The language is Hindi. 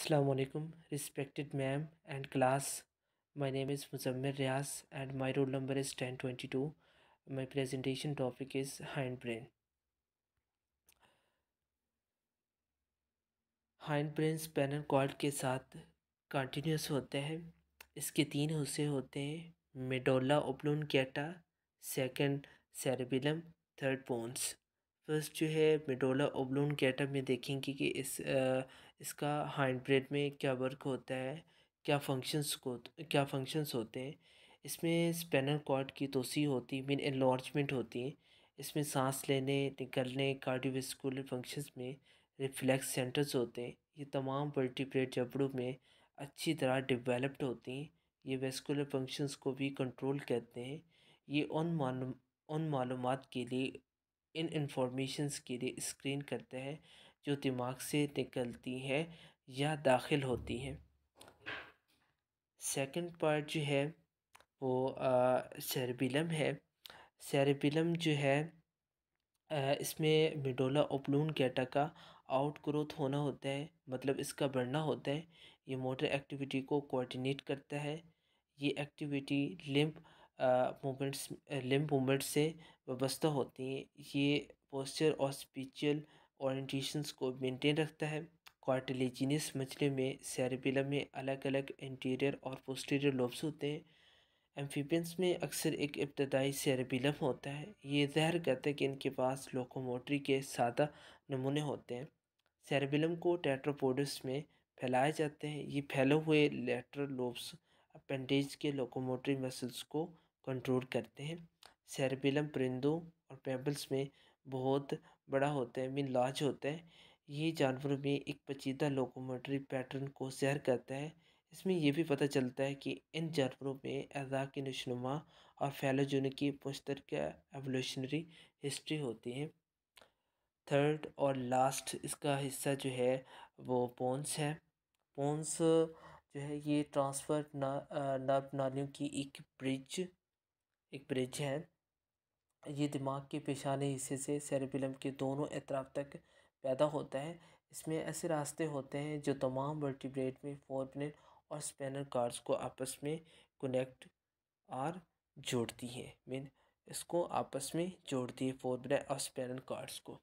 असलकम respected ma'am and class my name is Muzammil Riyaz and my roll number is ten twenty two my presentation topic is hind brain hind brain spinal cord के साथ कंटिन्यूस होते हैं इसके तीन हिस्से होते हैं medulla oblongata second cerebellum third pons first जो है मेडोला के कैटम में देखेंगे कि इस आ, इसका हैंड ब्रेड में क्या वर्क होता है क्या फंक्शंस को क्या फंक्शंस होते हैं इसमें स्पेनल कॉर्ड की तोसी होती है मीन एनलॉर्जमेंट होती है इसमें सांस लेने निकलने कार्डियोवेस्कुलर फंक्शंस में रिफ्लेक्स सेंटर्स होते हैं ये तमाम वर्टिब्रेट जबड़ों में अच्छी तरह डिवेलप्ड होती हैं ये वेस्कुलर फंक्शंस को भी कंट्रोल करते हैं ये उन मालूम उन मालूम के लिए इन इंफॉर्मेशंस के लिए स्क्रीन करते हैं जो दिमाग से निकलती हैं या दाखिल होती हैं सेकंड पार्ट जो है वो सेरेबिलम है सेरेबिलम जो है आ, इसमें मिडोला ओपलून कैटा का आउट ग्रोथ होना होता है मतलब इसका बढ़ना होता है ये मोटर एक्टिविटी को कोऑर्डिनेट करता है ये activity limb movements limb movements से वाबस्ता होती हैं ये पोस्चर और स्पीचल ओरेंटेशंस को मेंटेन रखता है कार्टिलेजिनस मछले में सेरेबिलम में अलग अलग इंटीरियर और पोस्टीरियर लोब्स होते हैं एम्फीबियंस में अक्सर एक इब्तदाई सेरेबिलम होता है ये जहर कहते है कि इनके पास लोकोमोटरी के सादा नमूने होते हैं सेरेबिलम को टेट्रोपोडस में फैलाए जाते हैं ये फैले हुए लेटरल लोब्स अपेंडेज के लोकोमोटरी मसल्स को कंट्रोल करते हैं सेरबिलम परिंदों और पेबल्स में बहुत बड़ा होता है मीन लार्ज होता है ये जानवरों में एक पचीदा लोकोमोटरी पैटर्न को सैर करता है इसमें यह भी पता चलता है कि इन जानवरों में अज़ा की नशनुमा और फैलोजन की का एवोल्यूशनरी हिस्ट्री होती है थर्ड और लास्ट इसका हिस्सा जो है वो पोन्स है पोन्स जो है ये ट्रांसफ़र नर्व ना, नालियों की एक ब्रिज एक ब्रिज है ये दिमाग के पेशाने हिस्से से सेरेबिलम के दोनों अतराफ तक पैदा होता है इसमें ऐसे रास्ते होते हैं जो तमाम वर्टिब्रेट में फोरब्रेन और स्पेनर कार्ड्स को आपस में कनेक्ट और जोड़ती है मीन इसको आपस में जोड़ती है फोरब्रेन और स्पेनर कार्ड्स को